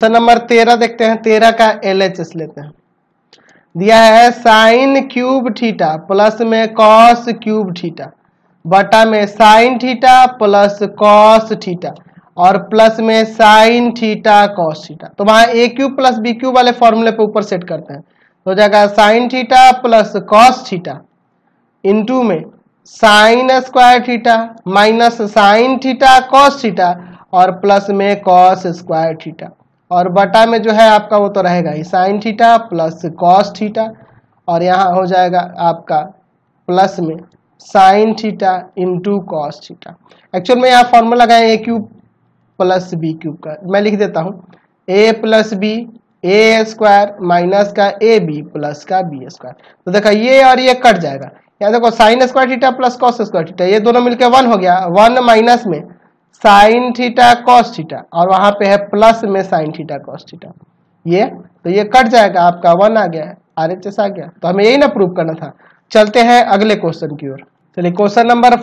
तो नंबर तेरह देखते हैं तेरह का एल एच एस लेते हैं दिया है साइन क्यूब थीटा प्लस में कॉस क्यूब थीटा बटा में sine theta plus cos theta और प्लस में साइन थीटा कॉस थीटा तो वहां A cube plus B cube वाले फॉर्मूले पे ऊपर सेट करते हैं तो हो जाएगा sine theta plus cos theta into में sine square theta minus sine theta cos theta और प्लस में कॉस स्क्वायर थीटा और बटा में जो है आपका वो तो रहेगा ही sine theta plus cos theta और यहाँ हो जाएगा आपका प्लस में sine theta into cos theta actual में यहाँ फॉर्मूला लगाए A cube plus B cube का मैं लिख देता हूँ A plus B A square minus का ए बी प्लस का बी स्क्वायर तो देखा ये और ये कट जाएगा यहाँ देखो sine square theta plus cos square theta ये दोनों मिलकर वन हो गया वन माइनस में साइन थीटा कॉस थीटा और वहां पे है प्लस में साइन थीटा कॉस थीटा ये तो ये कट जाएगा आपका वन आ गया आर एच एस आ गया तो हमें यही ना प्रूव करना था चलते हैं अगले क्वेश्चन की ओर चलिए क्वेश्चन नंबर